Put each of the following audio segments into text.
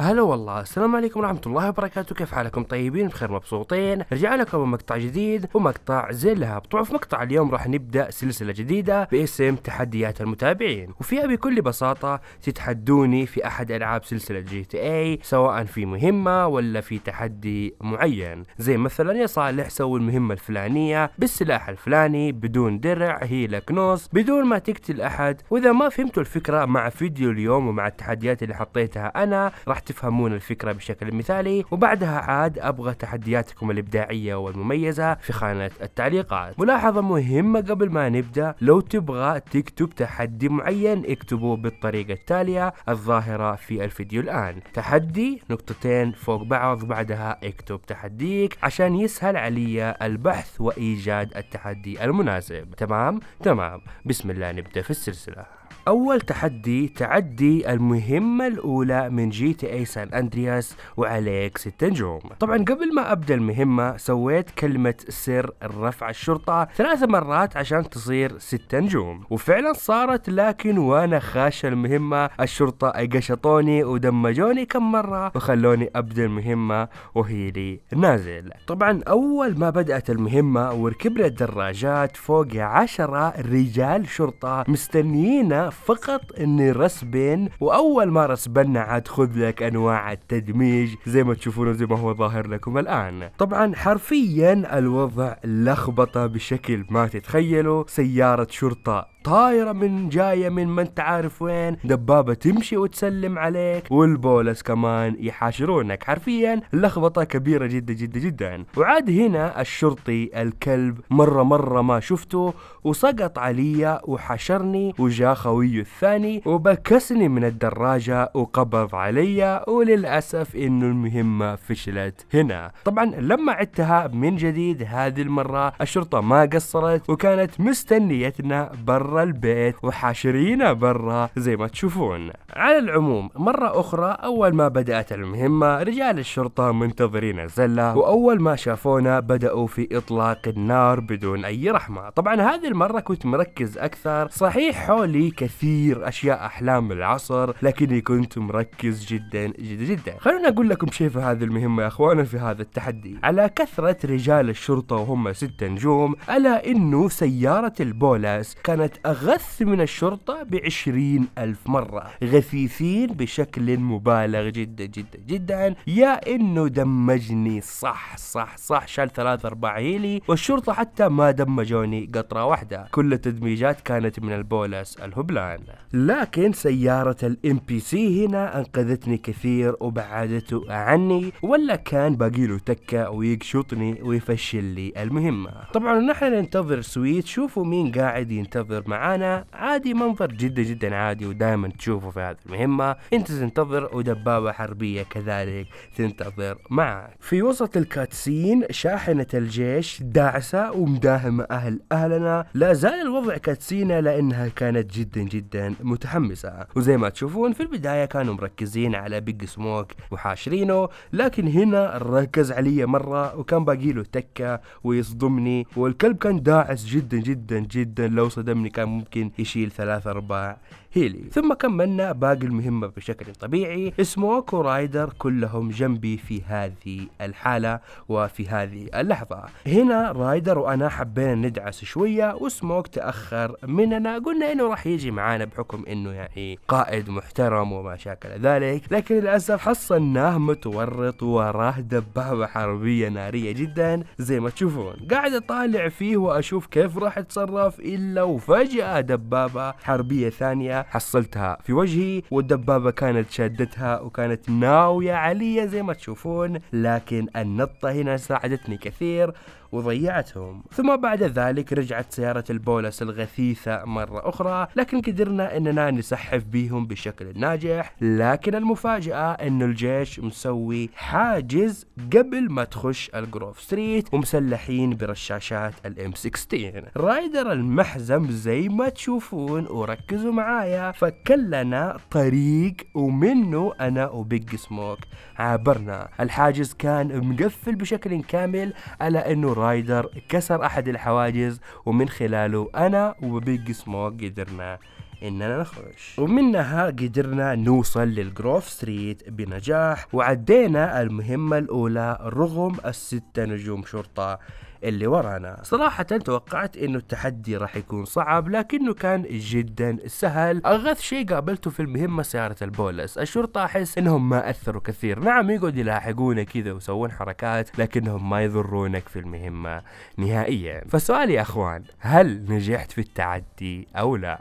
هلا والله السلام عليكم ورحمة الله وبركاته كيف حالكم طيبين بخير مبسوطين رجع لكم مقطع جديد ومقطع زي اللهب طبعا في مقطع اليوم راح نبدأ سلسلة جديدة باسم تحديات المتابعين وفيها بكل بساطة تتحدوني في أحد ألعاب سلسلة جي تي اي سواء في مهمة ولا في تحدي معين زي مثلا يا صالح سوي المهمة الفلانية بالسلاح الفلاني بدون درع لك نص بدون ما تقتل أحد وإذا ما فهمتوا الفكرة مع فيديو اليوم ومع التحديات اللي حطيتها أنا راح تفهمون الفكرة بشكل مثالي وبعدها عاد أبغى تحدياتكم الإبداعية والمميزة في خانة التعليقات ملاحظة مهمة قبل ما نبدأ لو تبغى تكتب تحدي معين اكتبه بالطريقة التالية الظاهرة في الفيديو الآن تحدي نقطتين فوق بعض بعدها اكتب تحديك عشان يسهل علي البحث وإيجاد التحدي المناسب تمام تمام بسم الله نبدأ في السلسلة أول تحدي تعدي المهمة الأولى من جي تي اي سان أندرياس وعليك ست نجوم طبعا قبل ما أبدأ المهمة سويت كلمة سر رفع الشرطة ثلاث مرات عشان تصير ست نجوم وفعلا صارت لكن وأنا خاش المهمة الشرطة قشطوني ودمجوني كم مرة وخلوني أبدأ المهمة وهي لي نازل طبعا أول ما بدأت المهمة وركبنا الدراجات فوق عشرة رجال شرطة مستنيين فقط اني رسبن واول ما رسبنا عاد خذ لك انواع التدميج زي ما تشوفون زي ما هو ظاهر لكم الان طبعا حرفيا الوضع لخبطه بشكل ما تتخيلوا سياره شرطه طايرة من جاية من ما انت عارف وين دبابة تمشي وتسلم عليك والبولس كمان يحاشرونك حرفيا لخبطة كبيرة جدا جدا جدا وعاد هنا الشرطي الكلب مرة مرة ما شفته وسقط علي وحشرني وجا خوي الثاني وبكسني من الدراجة وقبض علي وللأسف انه المهمة فشلت هنا طبعا لما عدتها من جديد هذه المرة الشرطة ما قصرت وكانت مستنيتنا برا برا البيت وحاشرينه برا زي ما تشوفون على العموم مرة أخرى أول ما بدأت المهمة رجال الشرطة منتظرين الزلة وأول ما شافونا بدأوا في إطلاق النار بدون أي رحمة طبعا هذه المرة كنت مركز أكثر صحيح حولي كثير أشياء أحلام العصر لكني كنت مركز جدا جدا جدا خلونا أقول لكم شيء في هذه المهمة يا أخوانا في هذا التحدي على كثرة رجال الشرطة وهم ستة نجوم ألا إنه سيارة البولاس كانت أغث من الشرطة بعشرين ألف مرة غثيثين بشكل مبالغ جدا جدا جدا يا إنه دمجني صح صح صح شال ثلاثة أرباع هيلي والشرطة حتى ما دمجوني قطرة واحدة كل التدميجات كانت من البولس الهبلان لكن سيارة الام بي سي هنا أنقذتني كثير وبعدته عني ولا كان باقي له تكة ويقشطني ويفشل لي المهمة طبعا نحن ننتظر سويت شوفوا مين قاعد ينتظر معانا عادي منظر جدا جدا عادي ودائما تشوفه في هذه المهمة انت تنتظر ودبابة حربية كذلك تنتظر معك في وسط الكاتسين شاحنة الجيش داعسة ومداهمة أهل أهلنا لا زال الوضع كاتسينة لأنها كانت جدا جدا متحمسة وزي ما تشوفون في البداية كانوا مركزين على بيج سموك وحاشرينه لكن هنا ركز علي مرة وكان باقي له تكة ويصدمني والكلب كان داعس جدا جدا جدا لو صدمني كان كان ممكن يشيل ثلاثة أرباع هيلي ثم كملنا باقي المهمة بشكل طبيعي سموك ورايدر كلهم جنبي في هذه الحالة وفي هذه اللحظة هنا رايدر وأنا حبينا ندعس شوية وسموك تأخر مننا قلنا إنه راح يجي معانا بحكم إنه يعني قائد محترم وما شاكل ذلك لكن للأسف حصلناه متورط وراه دبابة حربية نارية جدا زي ما تشوفون قاعد أطالع فيه وأشوف كيف راح يتصرف إلا وفجأة دبابة حربية ثانية حصلتها في وجهي والدبابة كانت شادتها وكانت ناوية عليا زي ما تشوفون لكن النطة هنا ساعدتني كثير وضيعتهم ثم بعد ذلك رجعت سيارة البولس الغثيثة مرة أخرى لكن قدرنا أننا نسحف بيهم بشكل ناجح لكن المفاجأة أن الجيش مسوي حاجز قبل ما تخش الجروف ستريت ومسلحين برشاشات الام 16 رايدر المحزم زي ما تشوفون وركزوا معايا فكل لنا طريق ومنه أنا وبيج سموك عبرنا الحاجز كان مقفل بشكل كامل على أنه رايدر كسر أحد الحواجز ومن خلاله أنا وبيج سموك قدرنا اننا نخرج ومنها قدرنا نوصل للجروف ستريت بنجاح وعدينا المهمة الاولى رغم الستة نجوم شرطة اللي ورانا صراحة توقعت انه التحدي راح يكون صعب لكنه كان جدا سهل اغث شيء قابلته في المهمة سيارة البولس الشرطة احس انهم ما اثروا كثير نعم يقعد يلاحقونا كذا ويسوون حركات لكنهم ما يضرونك في المهمة نهائيا فالسؤال يا اخوان هل نجحت في التعدي او لا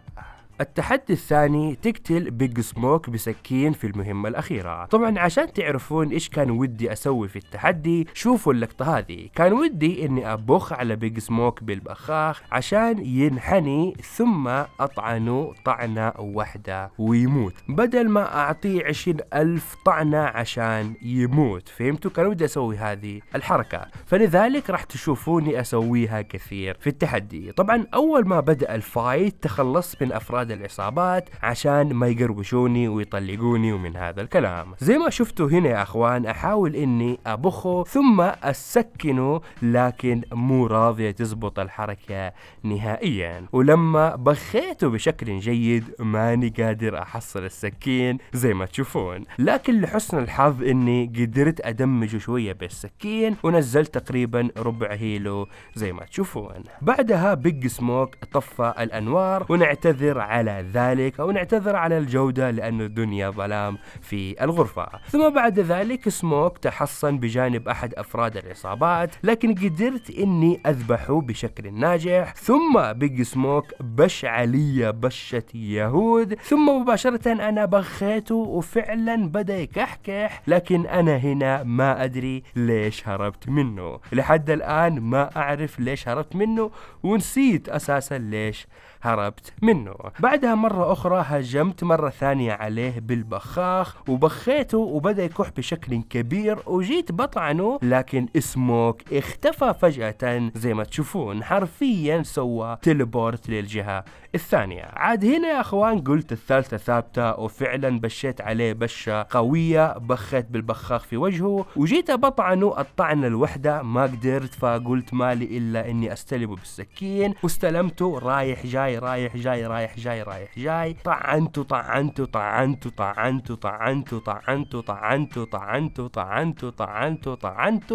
التحدي الثاني تقتل بيج سموك بسكين في المهمة الأخيرة طبعا عشان تعرفون إيش كان ودي أسوي في التحدي شوفوا اللقطة هذه كان ودي إني أبخ على بيج سموك بالبخاخ عشان ينحني ثم أطعنه طعنة واحدة ويموت بدل ما أعطيه عشرين ألف طعنة عشان يموت فهمتوا كان ودي أسوي هذه الحركة فلذلك راح تشوفوني أسويها كثير في التحدي طبعا أول ما بدأ الفايت تخلصت من أفراد هذه العصابات عشان ما يقروشوني ويطلقوني ومن هذا الكلام زي ما شفتوا هنا يا اخوان احاول اني ابخه ثم اسكنه لكن مو راضية تزبط الحركة نهائيا ولما بخيته بشكل جيد ماني قادر احصل السكين زي ما تشوفون لكن لحسن الحظ اني قدرت ادمجه شوية بالسكين ونزلت تقريبا ربع هيلو زي ما تشوفون بعدها بيج سموك طفى الانوار ونعتذر على ذلك أو نعتذر على الجودة لأن الدنيا ظلام في الغرفة ثم بعد ذلك سموك تحصن بجانب أحد أفراد العصابات لكن قدرت أني أذبحه بشكل ناجح ثم بيج سموك بش علي بشة يهود ثم مباشرة أنا بخيته وفعلا بدأ يكحكح لكن أنا هنا ما أدري ليش هربت منه لحد الآن ما أعرف ليش هربت منه ونسيت أساسا ليش هربت منه بعدها مرة أخرى هجمت مرة ثانية عليه بالبخاخ وبخيته وبدأ يكح بشكل كبير وجيت بطعنه لكن اسموك اختفى فجأة زي ما تشوفون حرفيا سوى تيليبورت للجهة الثانية عاد هنا يا أخوان قلت الثالثة ثابتة وفعلا بشيت عليه بشة قوية بخيت بالبخاخ في وجهه وجيت بطعنه الطعنة الوحدة ما قدرت فقلت مالي إلا إني أستلمه بالسكين واستلمته رايح جاي رايح جاي رايح جاي جاي رايح جاي طعنت طعنت طعنت طعنت طعنت طعنت طعنت طعنت طعنت طعنت طعنت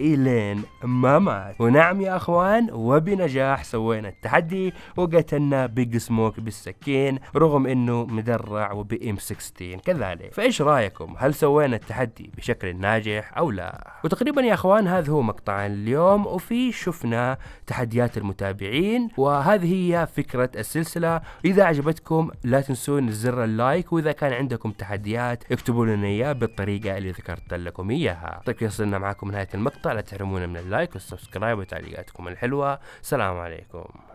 الين ما مات ونعم يا اخوان وبنجاح سوينا التحدي وقتلنا بيج سموك بالسكين رغم انه مدرع وبإم 16 كذلك فايش رايكم هل سوينا التحدي بشكل ناجح او لا وتقريبا يا اخوان هذا هو مقطع اليوم وفي شفنا تحديات المتابعين وهذه هي فكرة السلسلة اذا عجبتكم لا تنسون زر اللايك واذا كان عندكم تحديات اكتبوا لنا اياه بالطريقه اللي ذكرت لكم اياها طيب وصلنا معكم نهايه المقطع لا تحرمونا من اللايك والسبسكرايب وتعليقاتكم الحلوه سلام عليكم